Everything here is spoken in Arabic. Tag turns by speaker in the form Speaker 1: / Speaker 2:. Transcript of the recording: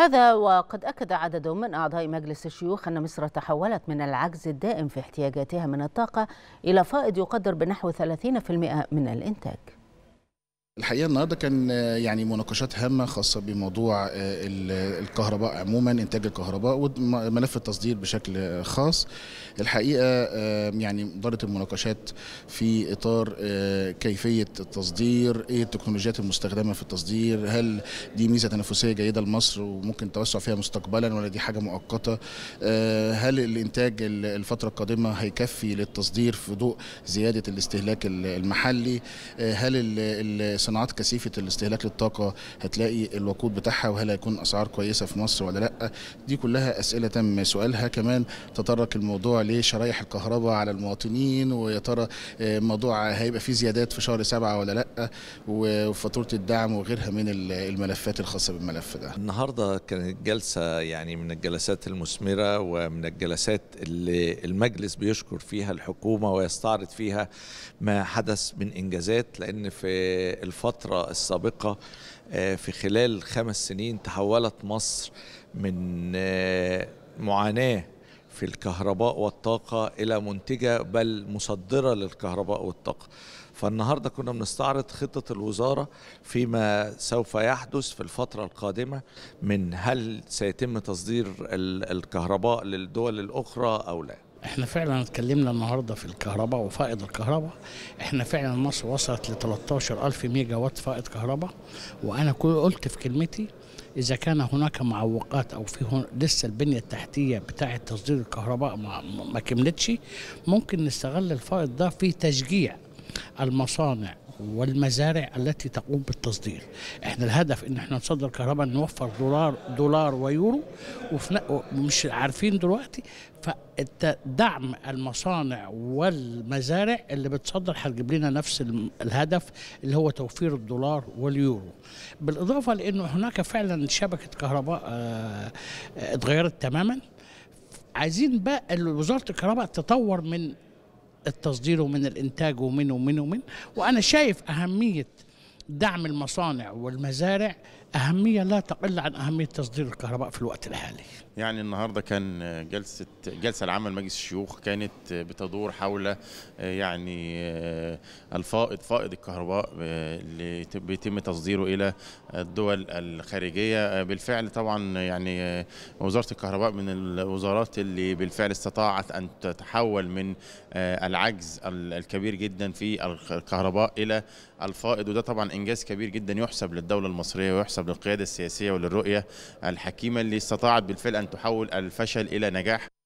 Speaker 1: هذا وقد أكد عدد من أعضاء مجلس الشيوخ أن مصر تحولت من العجز الدائم في احتياجاتها من الطاقة إلى فائض يقدر بنحو 30% من الإنتاج
Speaker 2: الحقيقه النهارده كان آه، يعني مناقشات هامه خاصه بموضوع آه، الكهرباء عموما انتاج الكهرباء وملف التصدير بشكل خاص الحقيقه آه، يعني دارت المناقشات في اطار كيفيه التصدير ايه التكنولوجيات المستخدمه في التصدير هل دي ميزه تنافسيه جيده لمصر وممكن التوسع فيها مستقبلا ولا دي حاجه مؤقته هل الانتاج الفتره القادمه هيكفي للتصدير في ضوء زياده الاستهلاك المحلي هل صناعات كثيفه الاستهلاك للطاقه هتلاقي الوقود بتاعها وهل هيكون اسعار كويسه في مصر ولا لا دي كلها اسئله تم سؤالها كمان تطرق الموضوع لشرايح الكهرباء على المواطنين ويا ترى آه، موضوع هيبقى فيه زيادات في شهر سبعه ولا لا وفاتوره الدعم وغيرها من الملفات الخاصه بالملف ده
Speaker 3: النهارده كانت جلسه يعني من الجلسات المثمره ومن الجلسات اللي المجلس بيشكر فيها الحكومه ويستعرض فيها ما حدث من انجازات لان في الفترة السابقة آه، في خلال خمس سنين تحولت مصر من آه، معاناة في الكهرباء والطاقة إلى منتجة بل مصدرة للكهرباء والطاقة فالنهاردة كنا بنستعرض خطة الوزارة فيما سوف يحدث في الفترة القادمة من هل سيتم تصدير الكهرباء للدول الأخرى أو لا احنا
Speaker 4: فعلا اتكلمنا النهارده في الكهرباء وفائض الكهرباء احنا فعلا مصر وصلت ل 13000 ميجا وات فائض كهرباء وانا قلت في كلمتي اذا كان هناك معوقات او في هن... لسه البنيه التحتيه بتاعه تصدير الكهرباء ما, ما كملتش ممكن نستغل الفائض ده في تشجيع المصانع والمزارع التي تقوم بالتصدير احنا الهدف ان احنا نصدر كهرباء نوفر دولار دولار ويورو ومش عارفين دلوقتي فدعم المصانع والمزارع اللي بتصدر هتجيب لنا نفس الهدف اللي هو توفير الدولار واليورو بالاضافه لانه هناك فعلا شبكه كهرباء آه، آه، اتغيرت تماما عايزين بقى وزاره الكهرباء تطور من التصدير ومن الإنتاج ومن ومن ومن وأنا شايف أهمية دعم المصانع والمزارع أهمية لا تقل عن أهمية تصدير الكهرباء في الوقت الحالي
Speaker 1: يعني النهاردة كان جلسة جلسة العمل مجلس الشيوخ كانت بتدور حول يعني الفائض فائض الكهرباء اللي بيتم تصديره إلى الدول الخارجية بالفعل طبعا يعني وزارة الكهرباء من الوزارات اللي بالفعل استطاعت أن تتحول من العجز الكبير جدا في الكهرباء إلى الفائض وده طبعا إنجاز كبير جدا يحسب للدولة المصرية ويحسب تنسب للقيادة السياسية وللرؤية الحكيمة اللي استطاعت بالفعل أن تحول الفشل إلى نجاح